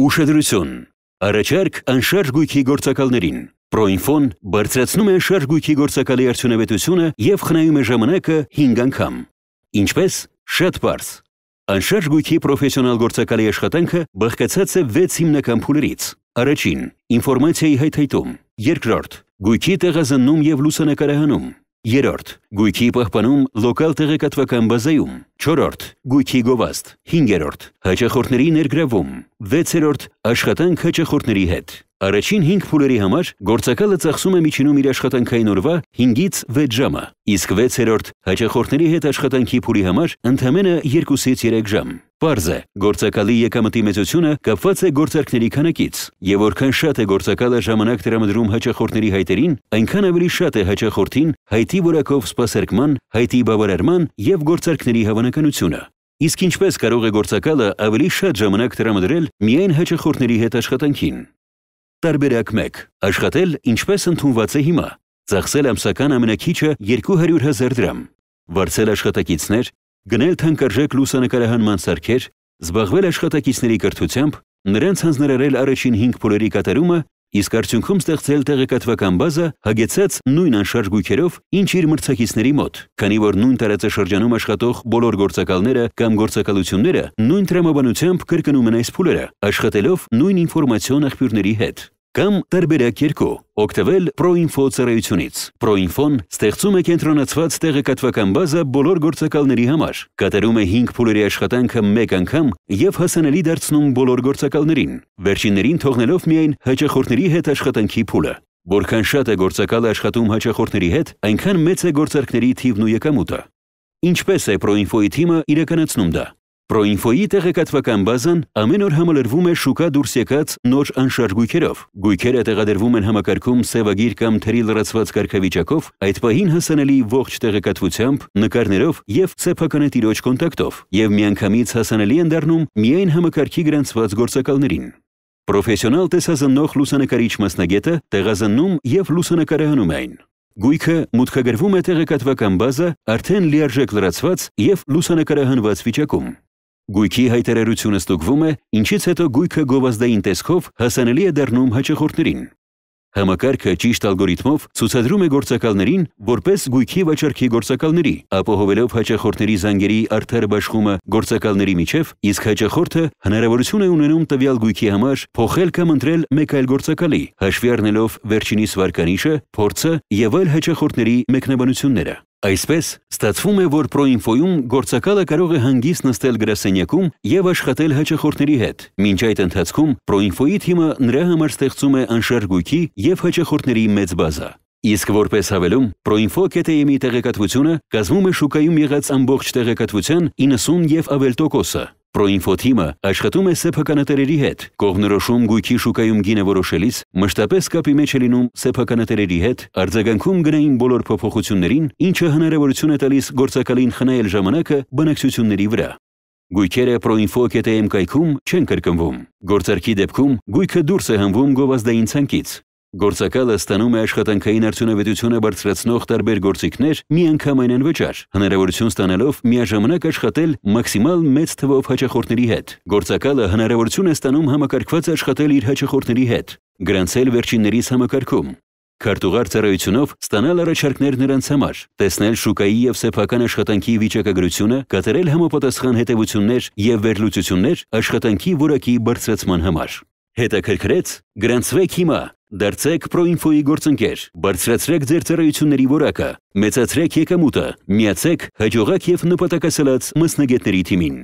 Ուշադրություն։ Առաջարկ անշարժ գույքի գործակալներին։ Պրոինֆոն բարձրացնում է շարժ գույքի գործակալի արդյունավետությունը եւ խնայում է ժամանակը 5 անգամ։ Ինչպես շատ բարձ։ Անշարժ գույքի պրոֆեսիոնալ գործակալի աշխատանքը բաղկացած է 6 հիմնական փուլերից։ Առաջին՝ ինֆորմացիայի հայթայթում, երկրորդ՝ գույքի տեղազննում եւ լուսանկարահանում, Երորդ՝ գույքի պահպանում լոկալ տեղեկատվական բազայում։ Չորրորդ՝ գույքի գովաստ։ Հինգերորդ՝ հաճախորդների ներգրավում։ Վեցերորդ՝ աշխատանք հաճախորդների հետ։ Առաջին 5 փուլերի համար գործակալը ծախսում է միջինում իր աշխատանքային օրվա 5-ից 6 ժամը, իսկ 6-րդ հաճախորդների հետ աշխատանքի փուլի համար ընդամենը 2-ից 3 ժամ։ Պարզ է, գործակալի եկամտի մեծությունը կապված է գործարքների քանակից, եւ որքան շատ է գործակալը ժամանակ տրամադրում հաճախորդների հայտերին, այնքան ավելի շատ է հաճախորդին հայտի որակով սպասարկման, հայտի բավարարման եւ գործարքների հավանականությունը։ Իսկ ինչպես կարող է գործակալը ավելի շատ ժամանակ տրամադրել միայն հաճախորդների հետ աշխատանքին։ Տարբերակ 1. Աշխատել ինչպես ընդունված է հիմա։ Ծախսել ամսական ամենաքիչը 200 000 դրամ։ Վարձել աշխատակիցներ, գնել թանկարժեք լուսանկարահանման սարքեր, զբաղվել աշխատակիցների կրթությամբ, նրանց հանձնարարել առաջին 5 փուլերի կատարումը, իսկ արդյունքում ստեղծել տեղեկատվական բազա հագեցած նույն անշարժ գույքերով, ինչ իր մրցակիցների մոտ, քանի որ նույն տարածաշրջանում աշխատող բոլոր գործակալները կամ գործակալությունները նույն տրամաբանությամբ կրկնում են այս փուլերը, աշխատելով նույն ինֆորմացիոն աղբյուրների հետ կամ տարբերակ 2 օգտվել Proinfo ծառայությունից։ Proinfon ստեղծում է կենտրոնացված տեղեկատվական բազա բոլոր գործակալների համար, կատարում է 5 փուլերի աշխատանքը մեկ անգամ եւ հասանելի դարձնում բոլոր գործակալներին, վերջիններին թողնելով միայն հաճախորդների հետ աշխատանքի փուլը։ Որքան շատ է գործակալը աշխատում հաճախորդների հետ, այնքան մեծ է գործարքների թիվն ու եկամուտը։ Ինչպես է Proinfo-ի թիմը իրականացնում դա։ Պրոինֆոյի տեղեկատվական բազան ամեն օր համալրվում է շուկա դուրս եկած նոր անշարժ գույքերով։ Գույքերը տեղադրվում են համակարգում սևագիր կամ թերի լրացված կարգավիճակով, այդ պահին հասանելի ողջ տեղեկատվությամբ, նկարներով եւ ցեփականետիրոջ կոնտակտով, եւ միանգամից հասանելի են դառնում միայն համակարգի գրանցված գործակալներին։ Պրոֆեսիոնալ տեսազննող լուսանկարիչ մասնագետը տեղազննում եւ լուսանկարահանում է այն։ Գույքը մուտքագրվում է տեղեկատվական բազա արդեն լիարժեք լրացված եւ լուսանկարահանված վիճակում։ Գույքի հայտարարությունը ստուգվում է, ինչից հետո գույքը գովազդային տեսքով հասանելի է դառնում հաճախորդներին։ Համակարգը ճիշտ ալգորիթմով ցուցադրում է գործակալներին որպես գույքի վաճառքի գործակալների, ապահովելով հաճախորդների զանգերի արդար բաշխումը գործակալների միջև, իսկ հաճախորդը հնարավորություն է ունենում տվյալ գույքի համար փոխել կամ ընտրել մեկ այլ գործակալի, հաշվի առնելով վերջինիս վարկանիշը, փորձը եւ այլ հաճախորդների մեկնաբանությունները։ Այսպես ստացվում է, որ Proinfo-ում գործակալը կարող է հանգիստ նստել գրասենյակում եւ աշխատել հաճախորդների հետ։ Մինչ այդ ընթացքում Proinfo-ի թիմը նրա համար ստեղծում է անշարժույքի եւ հաճախորդների մեծ բազա։ Իսկ որպես հավելում, Proinfo.am-ի տեղեկատվությունը կազմում է շուկայում եղած ամբողջ տեղեկատվության 90 եւ ավել տոկոսը։ Պրոինֆո թիմը աշխատում է սեփականատերերի հետ։ Կողմնորոշում գույքի շուկայում գինը որոշելիս մշտապես կապի մեջ է լինում սեփականատերերի հետ, արձագանքում գնային բոլոր փոփոխություններին, ինչը հնարավորություն է տալիս գործակալին խնայել ժամանակը բնակչությունների վրա։ Գույքերը proinfo.am կայքում չեն կրկնվում։ Գործարքի դեպքում գույքը դուրս է հնվում գովազդային ցանկից։ Գործակալը ստանում է աշխատանքային արդյունավետությունը բարձրացնող տարբեր գործիքներ միանգամայն վճար, հնարավորություն ստանալով միաժամանակ աշխատել մաքսիմալ մեծ թվով հաճախորդների հետ։ Գործակալը հնարավորություն է ստանում համակարգված աշխատել իր հաճախորդների հետ, գրանցել վերջիններիս համակարգում, Քարտուղար ծառայությունով ստանալ առաջարկներ նրանց համար, տեսնել շուկայի եւ սեփական աշխատանքի վիճակագրությունը, կատարել համապատասխան հետևություններ եւ վերլուծություններ աշխատանքի որակի բարձրացման համար։ Հետաքրքրեց, գրանցվեք հիմա Դարձեք Proinfo-ի գործընկեր, բարձրացրեք ձեր ծառայությունների որակը, մեծացրեք եկամուտը, միացեք հաջողակ եւ նպատակասլաց մասնագետների թիմին։